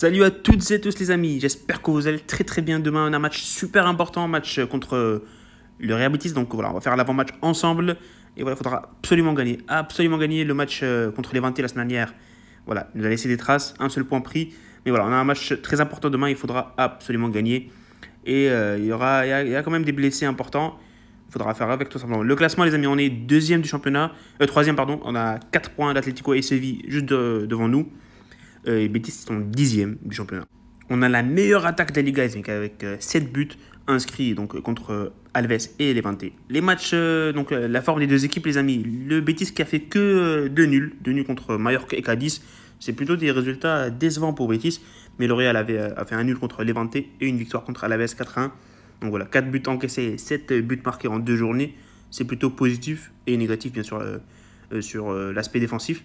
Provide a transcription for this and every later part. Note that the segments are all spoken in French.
Salut à toutes et tous les amis, j'espère que vous allez très très bien. Demain on a un match super important, match euh, contre euh, le Real Betis. Donc voilà, on va faire l'avant-match ensemble. Et voilà, il faudra absolument gagner, absolument gagner le match euh, contre les 20 la semaine dernière. Voilà, il nous a laissé des traces, un seul point pris. Mais voilà, on a un match très important demain, il faudra absolument gagner. Et il, y aura, il y, a, quand même des blessés importants. Il faudra faire avec tout simplement. Le classement, les amis, on est deuxième du championnat. troisième, pardon. On a 4 points d'Atletico et Séville juste devant nous bétis euh, et Betis sont dixième du championnat. On a la meilleure attaque de la Liga avec 7 euh, buts inscrits donc, euh, contre Alves et Levante. Les matchs, donc la forme des deux équipes, les amis. Le Betis qui a fait que 2 nuls, 2 nuls contre Mallorca et Cadiz. C'est plutôt des résultats décevants pour Betis. Mais L'Oréal avait, a fait un nul contre Levante et une victoire contre Alaves 4-1. Donc voilà, 4 buts encaissés 7 buts marqués en 2 journées. C'est plutôt positif et négatif, bien sûr, sur l'aspect défensif.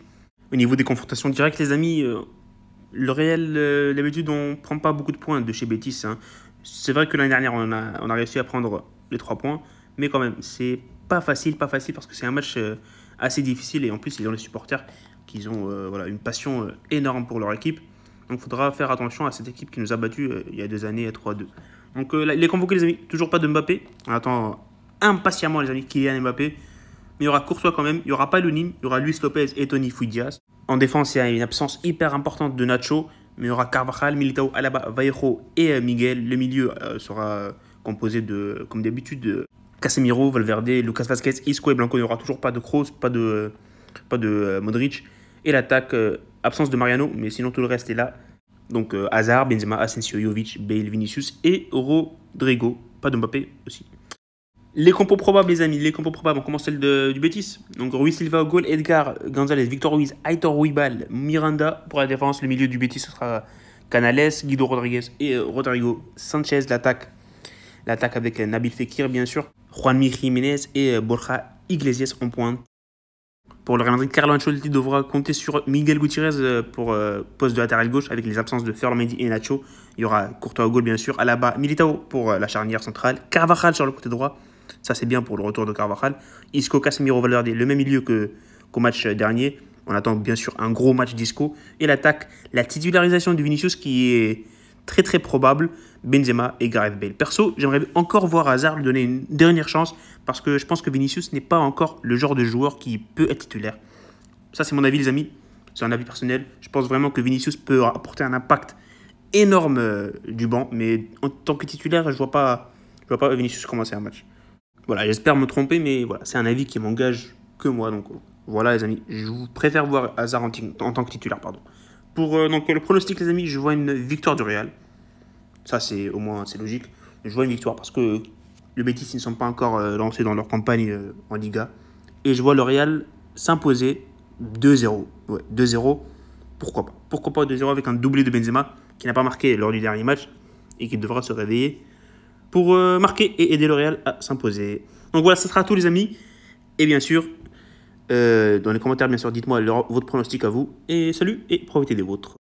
Au niveau des confrontations directes, les amis, le réel l'habitude euh, on prend pas beaucoup de points de chez Betis. Hein. C'est vrai que l'année dernière, on a, réussi à prendre les 3 points, mais quand même, c'est pas facile, pas facile, parce que c'est un match euh, assez difficile, et en plus, ils ont les supporters qui ont euh, voilà, une passion énorme pour leur équipe. Donc, il faudra faire attention à cette équipe qui nous a battus il y a deux années, 3-2. Donc, les convoqués, les amis, toujours pas de Mbappé. On attend impatiemment, les amis, Kylian Mbappé mais il y aura Courtois quand même, il n'y aura pas Nîmes, il y aura Luis Lopez et Tony Fuidias. En défense, il y a une absence hyper importante de Nacho, mais il y aura Carvajal, Militao, Alaba, Vallejo et euh, Miguel. Le milieu euh, sera composé de, comme d'habitude, euh, Casemiro, Valverde, Lucas Vazquez, Isco et Blanco. Il n'y aura toujours pas de Kroos, pas de, pas de Modric. Et l'attaque, absence de Mariano, mais sinon tout le reste est là. Donc Hazard, Benzema, Asensio, Jovic, Bale, Vinicius et Rodrigo. Pas de Mbappé aussi. Les compos probables, les amis, les compos probables, on commence celle du Betis. Donc Ruiz Silva au goal, Edgar Gonzalez, Victor Ruiz, Aitor Ruibal, Miranda pour la défense. Le milieu du Betis, ce sera Canales, Guido Rodriguez et euh, Rodrigo Sanchez. L'attaque l'attaque avec euh, Nabil Fekir, bien sûr. Juan Juanmi Jiménez et euh, Borja Iglesias en pointe. Pour le Real Madrid, Carlo Ancelotti devra compter sur Miguel Gutiérrez pour poste de latéral gauche avec les absences de Ferland et Nacho. Il y aura Courtois au goal, bien sûr. bas Militao pour la charnière centrale. Carvajal sur le côté droit. Ça, c'est bien pour le retour de Carvajal. Isco, Casemiro, Valverde, le même milieu que, qu'au match dernier. On attend bien sûr un gros match d'Isco. Et l'attaque, la titularisation de Vinicius qui est très très probable. Benzema et Gareth Bale. Perso, j'aimerais encore voir Hazard lui donner une dernière chance parce que je pense que Vinicius n'est pas encore le genre de joueur qui peut être titulaire. Ça, c'est mon avis, les amis. C'est un avis personnel. Je pense vraiment que Vinicius peut apporter un impact énorme euh, du banc, mais en tant que titulaire, je vois pas, je vois pas Vinicius commencer un match. Voilà, j'espère me tromper, mais voilà, c'est un avis qui m'engage que moi. Donc voilà, les amis, je vous préfère voir Hazard en, tant que titulaire, pardon. Pour euh, donc, le pronostic, les amis, je vois une victoire du Real. Ça, c'est au moins c'est logique. Je vois une victoire parce que le Betis, ils ne sont pas encore euh, lancés dans leur campagne euh, en Liga. Et je vois le Real s'imposer 2-0. 2-0, pourquoi pas Pourquoi pas 2-0 avec un doublé de Benzema qui n'a pas marqué lors du dernier match et qui devra se réveiller pour euh, marquer et aider L'Oréal à s'imposer. Donc voilà, ça sera tout les amis. Et bien sûr, euh, dans les commentaires, bien sûr, dites-moi votre pronostic à vous. Et salut et profitez des vôtres.